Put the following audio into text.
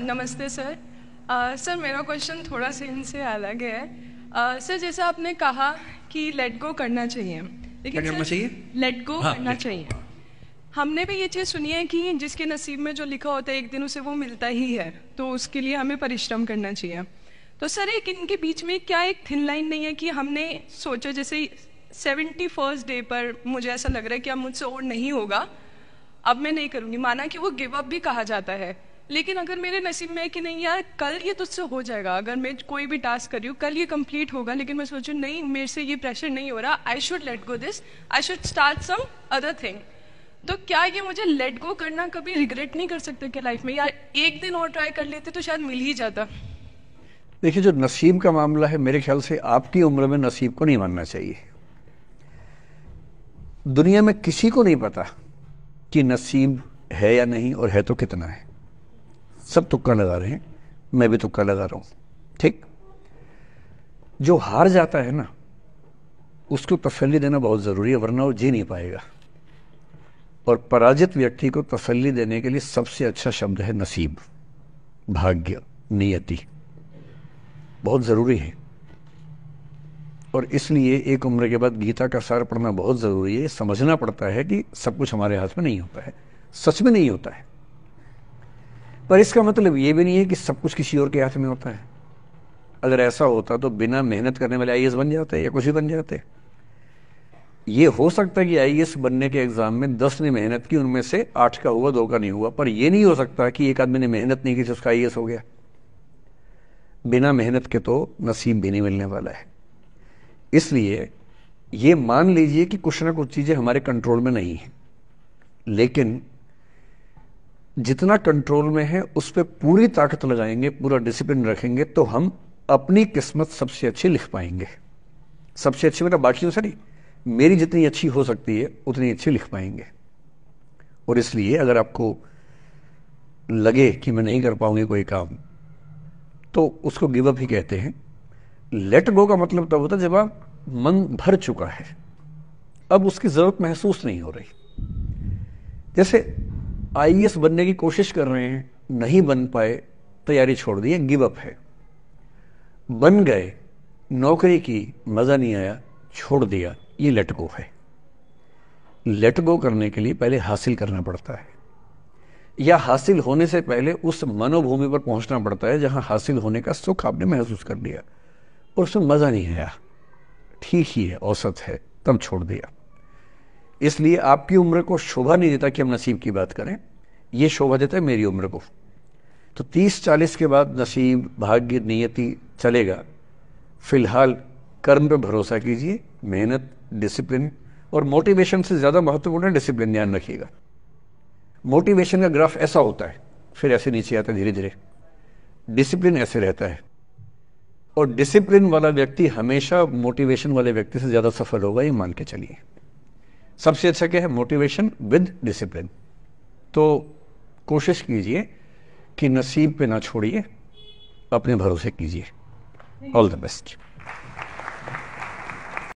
नमस्ते sir sir मेरा question थोड़ा सा इनसे अलग है सर जैसे आपने कहा कि लेट गो करना चाहिए लेकिन चाहिए लेट गो हाँ, करना चाहिए हमने भी ये चीज़ सुनी है कि जिसके नसीब में जो लिखा होता है एक दिन उसे वो मिलता ही है तो उसके लिए हमें परिश्रम करना चाहिए तो सर एक इनके बीच में क्या एक थिन लाइन नहीं है कि हमने सोचा जैसे सेवेंटी फर्स्ट डे पर मुझे ऐसा लग रहा है कि अब मुझसे और नहीं होगा अब मैं नहीं करूँगी माना कि वो गिव अप भी कहा जाता है लेकिन अगर मेरे नसीब में है कि नहीं यार कल ये तुझसे हो जाएगा अगर मैं कोई भी टास्क कर रही हूँ कल ये कंप्लीट होगा लेकिन मैं सोचू नहीं मेरे से ये प्रेशर नहीं हो रहा I should let go this I should start some other thing तो क्या ये मुझे लेट गो करना कभी रिग्रेट नहीं कर सकते क्या लाइफ में यार एक दिन और ट्राई कर लेते तो शायद मिल ही जाता देखिए जो नसीब का मामला है मेरे ख्याल से आपकी उम्र में नसीब को नहीं मानना चाहिए दुनिया में किसी को नहीं पता कि नसीब है या नहीं और है तो कितना है सब तुक्का लगा रहे हैं मैं भी तुक्का लगा रहा हूं ठीक जो हार जाता है ना उसको तसल्ली देना बहुत ज़रूरी है वरना वो जी नहीं पाएगा और पराजित व्यक्ति को तसल्ली देने के लिए सबसे अच्छा शब्द है नसीब भाग्य नियति बहुत ज़रूरी है और इसलिए एक उम्र के बाद गीता का सार पढ़ना बहुत ज़रूरी है समझना पड़ता है कि सब कुछ हमारे हाथ में नहीं होता है सच में नहीं होता है पर इसका मतलब ये भी नहीं है कि सब कुछ किसी और के हाथ में होता है अगर ऐसा होता तो बिना मेहनत करने वाले आई बन जाते या कुछ भी बन जाते ये हो सकता है कि आई बनने के एग्जाम में दस ने मेहनत की उनमें से आठ का हुआ दो का नहीं हुआ पर यह नहीं हो सकता कि एक आदमी ने मेहनत नहीं की तो उसका आई हो गया बिना मेहनत के तो नसीब भी नहीं मिलने वाला है इसलिए ये मान लीजिए कि कुछ ना कुछ चीज़ें हमारे कंट्रोल में नहीं है लेकिन जितना कंट्रोल में है उस पर पूरी ताकत लगाएंगे पूरा डिसिप्लिन रखेंगे तो हम अपनी किस्मत सबसे अच्छी लिख पाएंगे सबसे अच्छी मेरा मतलब बाकी से मेरी जितनी अच्छी हो सकती है उतनी अच्छी लिख पाएंगे और इसलिए अगर आपको लगे कि मैं नहीं कर पाऊंगी कोई काम तो उसको गिव अप ही कहते हैं लेट गो का मतलब तब होता है जब आप मन भर चुका है अब उसकी ज़रूरत महसूस नहीं हो रही जैसे आई बनने की कोशिश कर रहे हैं नहीं बन पाए तैयारी छोड़ दी है गिव अप है बन गए नौकरी की मज़ा नहीं आया छोड़ दिया ये लटको है लेट गो करने के लिए पहले हासिल करना पड़ता है या हासिल होने से पहले उस मनोभूमि पर पहुंचना पड़ता है जहां हासिल होने का सुख आपने महसूस कर लिया और उसमें मज़ा नहीं आया ठीक ही है औसत है तब छोड़ दिया इसलिए आपकी उम्र को शोभा नहीं देता कि हम नसीब की बात करें ये शोभा देता है मेरी उम्र को तो तीस चालीस के बाद नसीब भाग्य नियति चलेगा फिलहाल कर्म पर भरोसा कीजिए मेहनत डिसिप्लिन और मोटिवेशन से ज़्यादा महत्वपूर्ण है डिसिप्लिन ध्यान रखिएगा मोटिवेशन का ग्राफ ऐसा होता है फिर ऐसे नीचे आता है धीरे धीरे डिसिप्लिन ऐसे रहता है और डिसिप्लिन वाला व्यक्ति हमेशा मोटिवेशन वाले व्यक्ति से ज़्यादा सफल होगा ये मान के चलिए सबसे अच्छा क्या है मोटिवेशन विद डिसिप्लिन तो कोशिश कीजिए कि नसीब पे ना छोड़िए अपने भरोसे कीजिए ऑल द बेस्ट